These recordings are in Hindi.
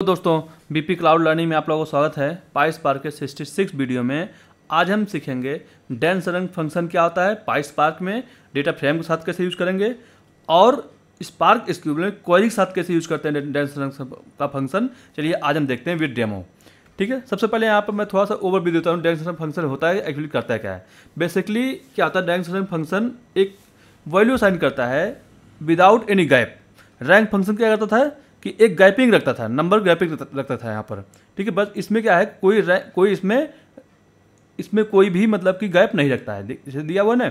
तो दोस्तों बीपी क्लाउड लर्निंग में आप लोगों का स्वागत है पाइस पार्क के 66 वीडियो में आज हम सीखेंगे डेंस रंग फंक्शन क्या होता है पाइस पार्क में डेटा फ्रेम के साथ कैसे यूज करेंगे और स्पार्क स्क्यूबल में क्वेरी के साथ कैसे यूज करते हैं डेंस रंग का फंक्शन चलिए आज हम देखते हैं विद डेमो ठीक है सबसे पहले यहाँ पर मैं थोड़ा सा ओवर देता हूँ डेंस रंग फंक्शन होता है एक्चुअली करता है क्या है बेसिकली क्या होता है डेंस रंग फंक्शन एक वैल्यू साइन करता है without any gap rank function क्या करता था कि एक गैपिंग रखता था नंबर गैपिंग रखता था यहाँ पर ठीक है बस इसमें क्या है कोई कोई इसमें इसमें कोई भी मतलब कि गैप नहीं रखता है जैसे दिया हुआ ना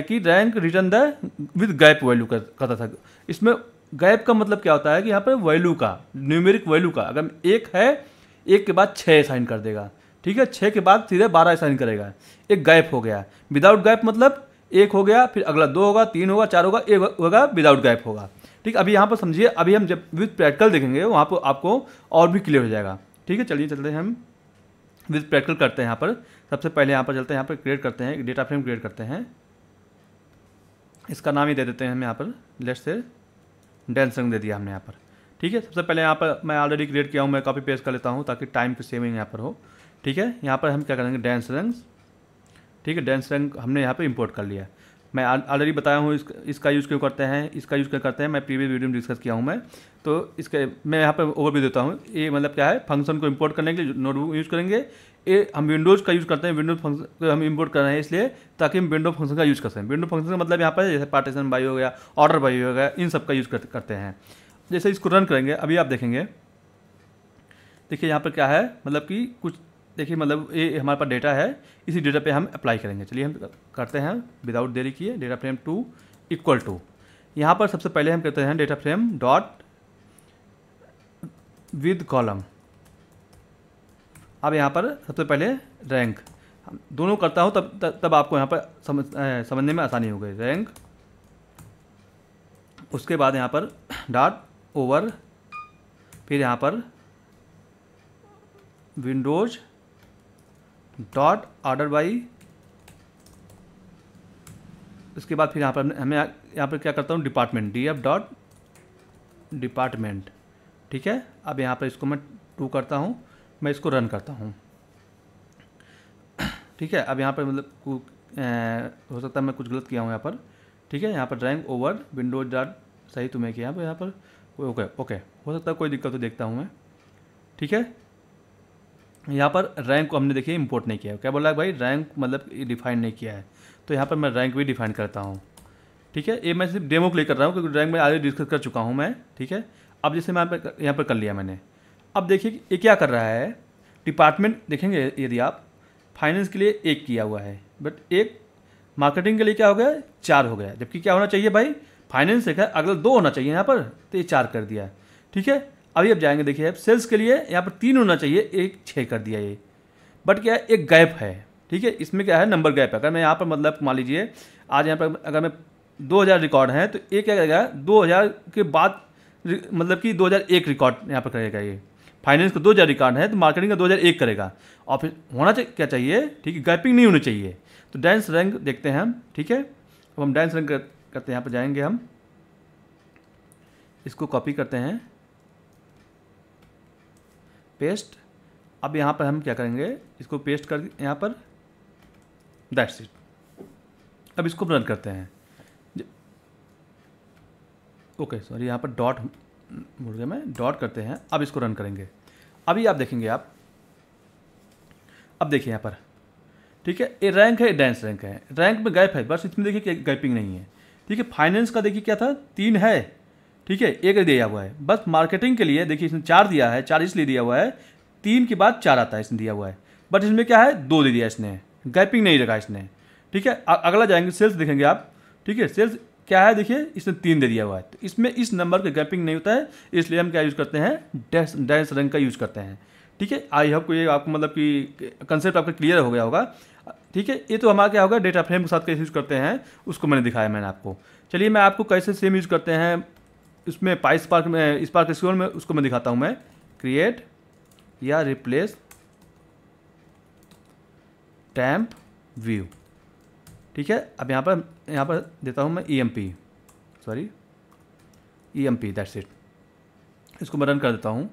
कि rank return the with gap value करता था इसमें गैप का मतलब क्या होता है कि यहाँ पर वैल्यू का न्यूमेरिक वैल्यू का अगर एक है एक के बाद छः साइन कर देगा ठीक है छः के बाद सीधे बारह साइन करेगा एक गैप हो गया विदाउट गैप मतलब एक हो गया फिर अगला दो होगा तीन होगा चार होगा एक होगा विदाउट गैप होगा ठीक अभी यहाँ पर समझिए अभी हम जब विथ प्रैक्टिकल देखेंगे वहाँ पर आपको और भी क्लियर हो जाएगा ठीक है चलिए चलते हैं हम विथ प्रैक्टिकल करते हैं यहाँ पर सबसे पहले यहाँ पर चलते हैं यहाँ पर क्रिएट करते हैं डेटा फ्रेम क्रिएट करते हैं इसका नाम ही दे देते हैं हम यहाँ पर लेट से डेंस रंग दे दिया हमने यहाँ पर ठीक है सबसे पहले यहाँ पर मैं ऑलरेडी क्रिएट किया हूँ मैं कॉपी पेस्ट कर लेता हूँ ताकि टाइम की सेविंग यहाँ पर हो ठीक है यहाँ पर हम क्या करेंगे डेंस रंग ठीक है डेंस रंग हमने यहाँ पर इम्पोर्ट कर लिया है मैं ऑलरेडी बताया हूँ इस, इसका यूज़ क्यों करते हैं इसका यूज़ क्यों करते हैं मैं प्रीवियस वीडियो में डिस्कस किया हूँ मैं तो इसके मैं यहाँ पर ओवरव्यू देता हूँ ये मतलब क्या है फंक्शन को इम्पोर्ट करने के लिए नोटबुक यूज़ करेंगे ये हम विंडोज़ का यूज़ करते हैं विंडोज फंक्शन को हम इम्पोर्ट कर रहे हैं इसलिए ताकि हम विंडो फंक्शन का यूज़ कर सकें विंडो फंक्शन का मतलब यहाँ पर जैसे पार्टीशन बाई हो गया ऑर्डर बाई हो गया इन सब का यूज़ करते हैं जैसे इसको रन करेंगे अभी आप देखेंगे देखिए यहाँ पर क्या है मतलब कि कुछ देखिए मतलब ये हमारे पास डेटा है इसी डेटा पे हम अप्लाई करेंगे चलिए हम करते हैं विदाउट देरी किए data frame two equal to यहाँ पर सबसे पहले हम कहते हैं data frame dot with column अब यहाँ पर सबसे पहले रैंक दोनों करता हूँ तब, तब तब आपको यहाँ पर समझ समझने में आसानी हो गई रैंक उसके बाद यहाँ पर डॉट ओवर फिर यहाँ पर विंडोज़ डॉट ऑर्डर बाई उसके बाद फिर यहाँ पर हमें यहाँ पर क्या करता हूँ department D F dot department ठीक है अब यहाँ पर इसको मैं टू करता हूँ मैं इसको रन करता हूँ ठीक है अब यहाँ पर मतलब हो सकता है मैं कुछ गलत किया हूँ यहाँ पर ठीक है यहाँ पर ड्राइंग ओवर विंडोज डॉट सही तुम्हें किया यहाँ पर यहाँ पर ओके ओके हो सकता है कोई दिक्कत हो देखता हूँ मैं ठीक है यहाँ पर रैंक को हमने देखिए इम्पोर्ट नहीं किया है क्या बोला है भाई रैंक मतलब डिफाइन नहीं किया है तो यहाँ पर मैं रैंक भी डिफाइन करता हूँ ठीक है ये मैं सिर्फ डेमो के कर रहा हूँ क्योंकि रैंक में आगे डिस्कस कर चुका हूँ मैं ठीक है अब जैसे मैं यहाँ पर कर लिया मैंने अब देखिए ये क्या कर रहा है डिपार्टमेंट देखेंगे यदि आप फाइनेंस के लिए एक किया हुआ है बट एक मार्केटिंग के लिए क्या हो गया चार हो गया जबकि क्या होना चाहिए भाई फाइनेंस एक है अगला दो होना चाहिए यहाँ पर तो ये चार कर दिया ठीक है अभी अब जाएंगे देखिए अब सेल्स के लिए यहाँ पर तीन होना चाहिए एक छः कर दिया ये बट क्या है एक गैप है ठीक है इसमें क्या है नंबर गैप है अगर मैं यहाँ पर मतलब मान लीजिए आज यहाँ पर अगर मैं 2000 रिकॉर्ड हैं तो ये क्या करेगा 2000 के बाद मतलब कि 2001 रिकॉर्ड यहाँ पर करेगा ये फाइनेंस का 2000 रिकॉर्ड है तो मार्केटिंग का 2001 करेगा और फिर होना चाहिए क्या चाहिए ठीक है गैपिंग नहीं होनी चाहिए तो डांस रैंक देखते हैं हम ठीक है अब हम डांस रैंक करते हैं यहाँ पर जाएंगे हम इसको कॉपी करते हैं पेस्ट अब यहाँ पर हम क्या करेंगे इसको पेस्ट कर यहाँ पर दैट सीट अब इसको रन करते हैं ओके सॉरी यहाँ पर डॉट भूल गया मैं डॉट करते हैं अब इसको रन करेंगे अभी आप देखेंगे आप अब देखिए यहाँ पर ठीक है ये रैंक है डैंस रैंक है रैंक में गैप है बस इसमें देखिए गैपिंग नहीं है ठीक है फाइनेंस का देखिए क्या था तीन है ठीक है एक दिया हुआ है बस मार्केटिंग के लिए देखिए इसने चार दिया है चार इसलिए दिया हुआ है तीन के बाद चार आता है इसने दिया हुआ है बट इसमें क्या है दो दे दिया इसने गैपिंग नहीं रखा इसने ठीक है अगला जाएंगे सेल्स देखेंगे आप ठीक है सेल्स क्या है देखिए इसने तीन दे दिया हुआ है तो इसमें इस नंबर का गैपिंग नहीं होता है इसलिए हम क्या यूज़ करते हैं डैश डैश रंग का यूज़ करते हैं ठीक है आई होप ये आपको मतलब कि कंसेप्ट आपका क्लियर हो गया होगा ठीक है ये तो हमारा क्या होगा डेटा फ्रेम के साथ कैसे यूज़ करते हैं उसको मैंने दिखाया मैंने आपको चलिए मैं आपको कैसे सेम यूज़ करते हैं इसमें पाई स्पार्क में स्पार्क एसक्यूएल में उसको मैं दिखाता हूँ मैं क्रिएट या रिप्लेस टैम्प व्यू ठीक है अब यहाँ पर यहाँ पर देता हूँ मैं E M P sorry E M P that's it इसको मैं रन कर देता हूँ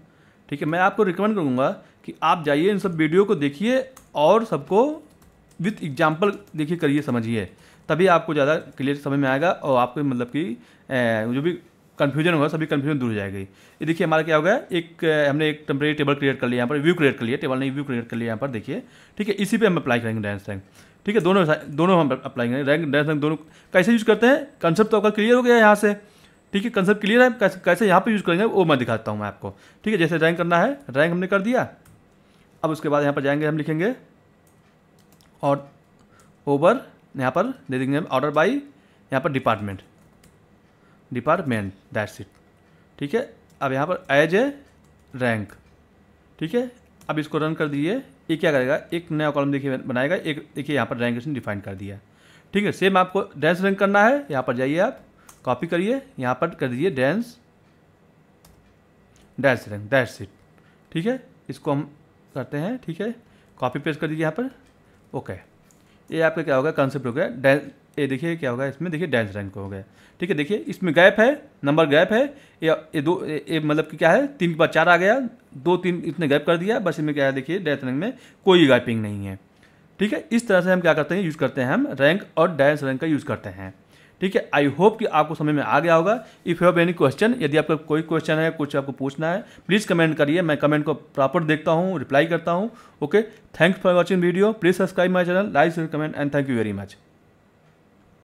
ठीक है मैं आपको रिकमेंड करूँगा कि आप जाइए इन सब वीडियो को देखिए और सबको विथ एग्जाम्पल देखिए करिए समझिए तभी आपको ज़्यादा क्लियर समझ में आएगा और आपको मतलब कि जो भी कन्फ्यूजन होगा सभी कन्फ्यूजन दूर हो जाएगी ये देखिए हमारा क्या होगा एक हमने एक टेम्प्रेरी टेबल क्रिएट कर लिया यहाँ पर व्यू क्रिएट कर लिया टेबल नहीं व्यू क्रिएट कर लिया यहाँ पर देखिए ठीक है इसी पे हम अप्लाई करेंगे डांस रैंक ठीक है दोनों दोनों हम अप्लाई करेंगे रैंक रैंक रैंक दोनों कैसे यूज़ करते हैं कंसेप्ट तो आपका क्लियर हो गया यहाँ से ठीक है कंसेप्ट क्लियर है कैसे कैसे यहाँ पर यूज़ करेंगे वो मैं दिखाता हूँ मैं आपको ठीक है जैसे रैंक करना है रैंक हमने कर दिया अब उसके बाद यहाँ पर जाएंगे हम लिखेंगे और ओवर यहाँ पर दे देंगे हम ऑर्डर बाई यहाँ पर डिपार्टमेंट डिपार्टमेंट दैट्स इट ठीक है अब यहाँ पर एज ए रैंक ठीक है अब इसको रन कर दीजिए ये क्या करेगा एक नया कॉलम देखिए बनाएगा एक देखिए यहाँ पर रैंक इसने डिफाइन कर दिया ठीक है सेम आपको डैंस रैंक करना है यहाँ पर जाइए आप कॉपी करिए यहाँ पर कर दीजिए डैंस डैश रैंक डैश सीट ठीक है इसको हम करते हैं ठीक है कॉपी पेस्ट कर दीजिए यहाँ पर ओके ये आपका क्या होगा कॉन्सेप्ट हो गया डैश ये देखिए क्या होगा इसमें देखिए डैश रैंक हो गया ठीक है देखिए इसमें गैप है नंबर गैप है ये दो ये मतलब कि क्या है तीन के बाद चार आ गया दो तीन इसने गैप कर दिया बस इसमें क्या है देखिए डैश रैंक में कोई गैपिंग नहीं है ठीक है इस तरह से हम क्या करते हैं यूज़ करते हैं हम रैंक और डैश रैंक का यूज़ करते हैं ठीक है आई होप कि आपको समय में आ गया होगा if you have any question यदि आपका कोई क्वेश्चन है कुछ आपको पूछना है प्लीज़ कमेंट करिए मैं कमेंट को प्रॉपर देखता हूँ रिप्लाई करता हूँ okay thanks for watching video please subscribe my channel like comment and thank you very much